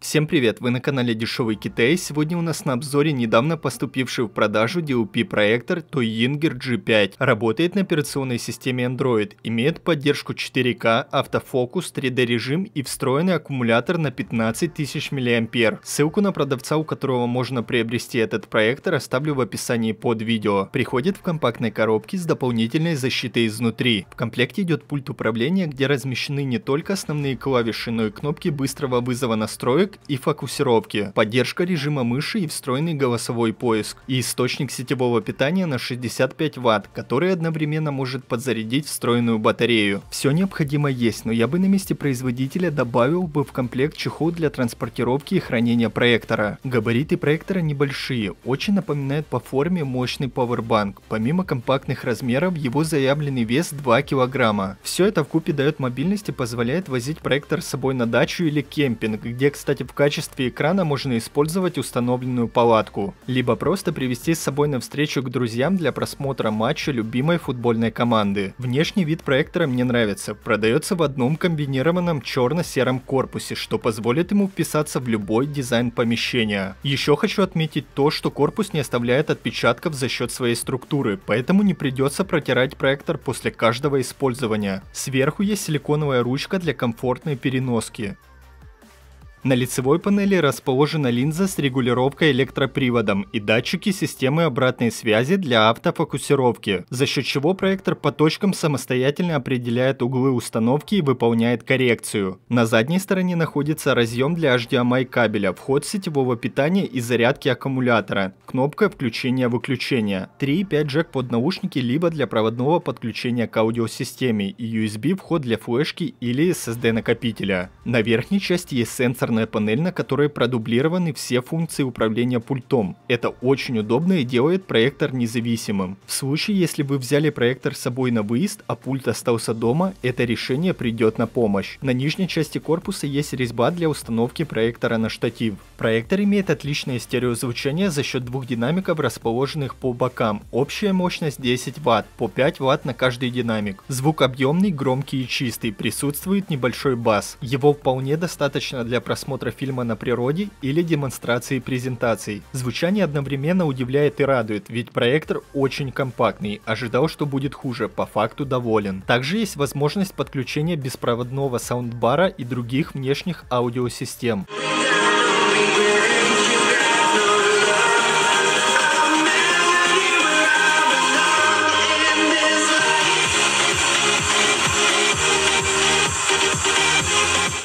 Всем привет, вы на канале Дешевый Китай. Сегодня у нас на обзоре недавно поступивший в продажу DLP проектор Toyinger G5. Работает на операционной системе Android, имеет поддержку 4К, автофокус, 3D режим и встроенный аккумулятор на 15 тысяч мА. Ссылку на продавца, у которого можно приобрести этот проектор, оставлю в описании под видео. Приходит в компактной коробке с дополнительной защитой изнутри. В комплекте идет пульт управления, где размещены не только основные клавиши, но и кнопки быстрого вызова настроек, кнопок и фокусировки, поддержка режима мыши и встроенный голосовой поиск, и источник сетевого питания на 65 Вт, который одновременно может подзарядить встроенную батарею. Все необходимое есть, но я бы на месте производителя добавил бы в комплект чехол для транспортировки и хранения проектора. Габариты проектора небольшие, очень напоминает по форме мощный пауэрбанк. Помимо компактных размеров, его заявленный вес 2 килограмма. Все это в купе дает мобильность и позволяет возить проектор с собой на дачу или кемпинг, где, кстати, кстати, в качестве экрана можно использовать установленную палатку, либо просто привести с собой на встречу к друзьям для просмотра матча любимой футбольной команды. Внешний вид проектора мне нравится, продается в одном комбинированном черно-сером корпусе, что позволит ему вписаться в любой дизайн помещения. Еще хочу отметить то, что корпус не оставляет отпечатков за счет своей структуры, поэтому не придется протирать проектор после каждого использования. Сверху есть силиконовая ручка для комфортной переноски. На лицевой панели расположена линза с регулировкой электроприводом и датчики системы обратной связи для автофокусировки, за счет чего проектор по точкам самостоятельно определяет углы установки и выполняет коррекцию. На задней стороне находится разъем для HDMI кабеля, вход сетевого питания и зарядки аккумулятора, кнопка включения-выключения, 5 джек под наушники либо для проводного подключения к аудиосистеме и USB вход для флешки или SSD накопителя. На верхней части есть сенсор инструментарная панель, на которой продублированы все функции управления пультом. Это очень удобно и делает проектор независимым. В случае, если вы взяли проектор с собой на выезд, а пульт остался дома, это решение придет на помощь. На нижней части корпуса есть резьба для установки проектора на штатив. Проектор имеет отличное стереозвучание за счет двух динамиков, расположенных по бокам. Общая мощность 10 Вт, по 5 Вт на каждый динамик. Звук объемный, громкий и чистый, присутствует небольшой бас. Его вполне достаточно для просмотра просмотра фильма на природе или демонстрации презентаций. Звучание одновременно удивляет и радует, ведь проектор очень компактный, ожидал, что будет хуже, по факту доволен. Также есть возможность подключения беспроводного саундбара и других внешних аудиосистем. Yeah.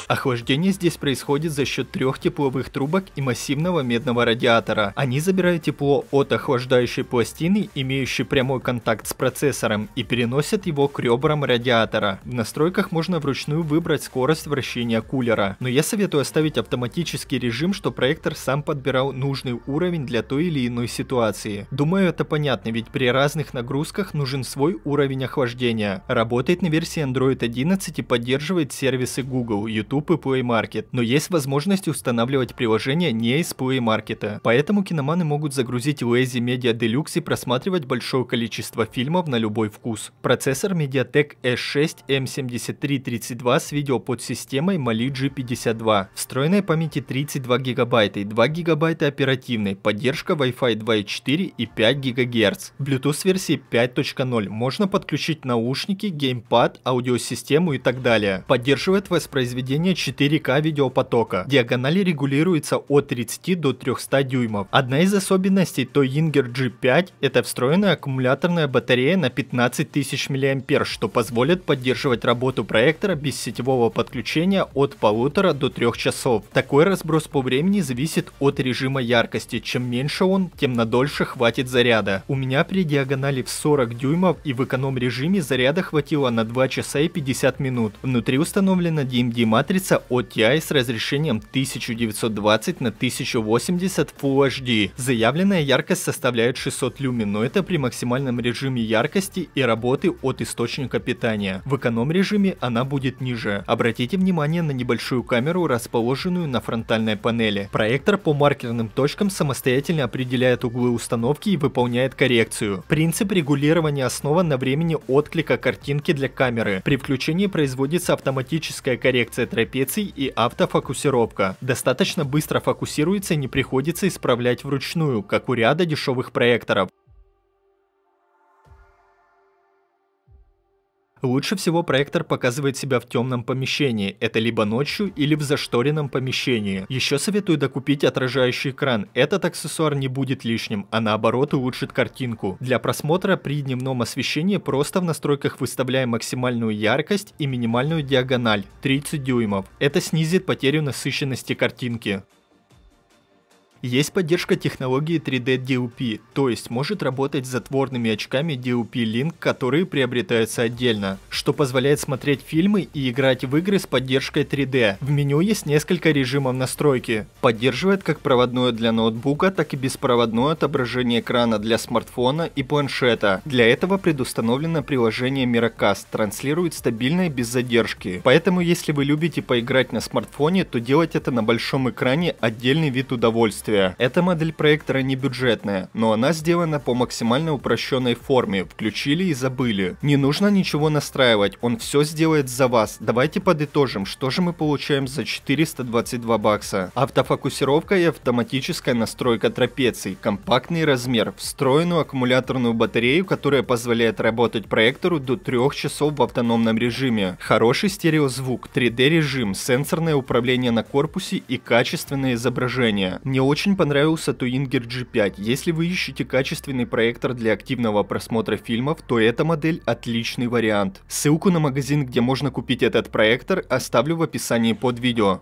Охлаждение здесь происходит за счет трех тепловых трубок и массивного медного радиатора. Они забирают тепло от охлаждающей пластины, имеющей прямой контакт с процессором, и переносят его к ребрам радиатора. В настройках можно вручную выбрать скорость вращения кулера, но я советую оставить автоматический режим, что проектор сам подбирал нужный уровень для той или иной ситуации. Думаю, это понятно, ведь при разных нагрузках нужен свой уровень охлаждения. Работает на версии Android 11 и поддерживает сервисы Google, YouTube YouTube и Play Market, но есть возможность устанавливать приложения не из Play Market. Поэтому киноманы могут загрузить Lazy Media Deluxe и просматривать большое количество фильмов на любой вкус. Процессор Mediatek S6 M7332 с видеоподсистемой Mali G52, встроенной памяти 32 гигабайта и 2 гигабайта оперативной, поддержка Wi-Fi 2.4 и 5 ГГц. Bluetooth версии 5.0 можно подключить наушники, геймпад, аудиосистему и так далее. Поддерживает воспроизведение разрешение 4К видеопотока. Диагональ регулируется от 30 до 300 дюймов. Одна из особенностей Toyinger G5 это встроенная аккумуляторная батарея на 15 тысяч мА, что позволит поддерживать работу проектора без сетевого подключения от полутора до 3 часов. Такой разброс по времени зависит от режима яркости. Чем меньше он, тем надольше хватит заряда. У меня при диагонали в 40 дюймов и в эконом режиме заряда хватило на 2 часа и 50 минут. Внутри установлена DMD эм матрица матрица OTI с разрешением 1920 на 1080 Full HD. Заявленная яркость составляет 600 люмен, но это при максимальном режиме яркости и работы от источника питания. В эконом-режиме она будет ниже. Обратите внимание на небольшую камеру, расположенную на фронтальной панели. Проектор по маркерным точкам самостоятельно определяет углы установки и выполняет коррекцию. Принцип регулирования основан на времени отклика картинки для камеры. При включении производится автоматическая коррекция трафика трапеций и автофокусировка. Достаточно быстро фокусируется и не приходится исправлять вручную, как у ряда дешевых проекторов. Лучше всего проектор показывает себя в темном помещении, это либо ночью или в зашторенном помещении. Еще советую докупить отражающий экран, этот аксессуар не будет лишним, а наоборот улучшит картинку. Для просмотра при дневном освещении просто в настройках выставляем максимальную яркость и минимальную диагональ 30 дюймов. Это снизит потерю насыщенности картинки. Есть поддержка технологии 3D DLP, то есть может работать с затворными очками DLP Link, которые приобретаются отдельно, что позволяет смотреть фильмы и играть в игры с поддержкой 3D. В меню есть несколько режимов настройки. Поддерживает как проводное для ноутбука, так и беспроводное отображение экрана для смартфона и планшета. Для этого предустановлено приложение Miracast, транслирует стабильно и без задержки. Поэтому если вы любите поиграть на смартфоне, то делать это на большом экране отдельный вид удовольствия действия. Эта модель проектора не бюджетная, но она сделана по максимально упрощенной форме, включили и забыли. Не нужно ничего настраивать, он все сделает за вас. Давайте подытожим, что же мы получаем за 422 бакса. Автофокусировка и автоматическая настройка трапеций, компактный размер, встроенную аккумуляторную батарею, которая позволяет работать проектору до 3 часов в автономном режиме, хороший стереозвук, 3D режим, сенсорное управление на корпусе и качественное изображение. Не очень очень понравился Туингер G5. Если вы ищете качественный проектор для активного просмотра фильмов, то эта модель отличный вариант. Ссылку на магазин, где можно купить этот проектор, оставлю в описании под видео.